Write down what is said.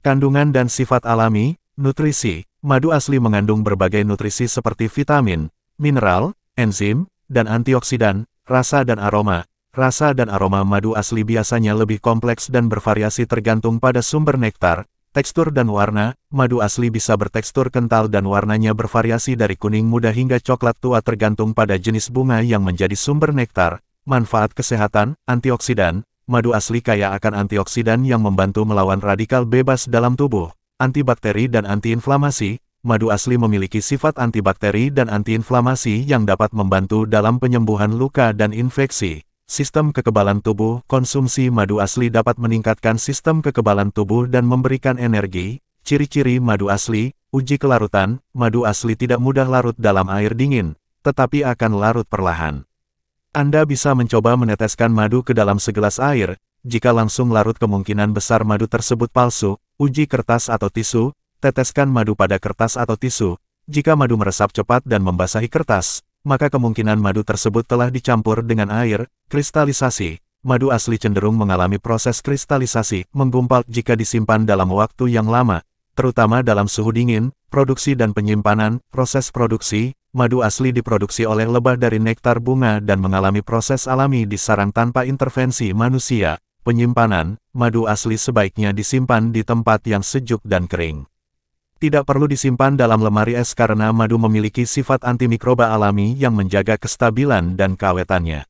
Kandungan dan sifat alami, nutrisi, madu asli mengandung berbagai nutrisi seperti vitamin, mineral, enzim, dan antioksidan, rasa dan aroma. Rasa dan aroma madu asli biasanya lebih kompleks dan bervariasi tergantung pada sumber nektar, tekstur dan warna, madu asli bisa bertekstur kental dan warnanya bervariasi dari kuning muda hingga coklat tua tergantung pada jenis bunga yang menjadi sumber nektar, manfaat kesehatan, antioksidan, madu asli kaya akan antioksidan yang membantu melawan radikal bebas dalam tubuh, antibakteri dan antiinflamasi. Madu asli memiliki sifat antibakteri dan antiinflamasi yang dapat membantu dalam penyembuhan luka dan infeksi. Sistem kekebalan tubuh, konsumsi madu asli dapat meningkatkan sistem kekebalan tubuh dan memberikan energi. Ciri-ciri madu asli, uji kelarutan, madu asli tidak mudah larut dalam air dingin, tetapi akan larut perlahan. Anda bisa mencoba meneteskan madu ke dalam segelas air, jika langsung larut kemungkinan besar madu tersebut palsu, uji kertas atau tisu, teteskan madu pada kertas atau tisu. Jika madu meresap cepat dan membasahi kertas, maka kemungkinan madu tersebut telah dicampur dengan air, kristalisasi. Madu asli cenderung mengalami proses kristalisasi, menggumpal jika disimpan dalam waktu yang lama, terutama dalam suhu dingin, produksi dan penyimpanan, proses produksi, madu asli diproduksi oleh lebah dari nektar bunga dan mengalami proses alami di sarang tanpa intervensi manusia. Penyimpanan, madu asli sebaiknya disimpan di tempat yang sejuk dan kering. Tidak perlu disimpan dalam lemari es karena madu memiliki sifat antimikroba alami yang menjaga kestabilan dan kawetannya.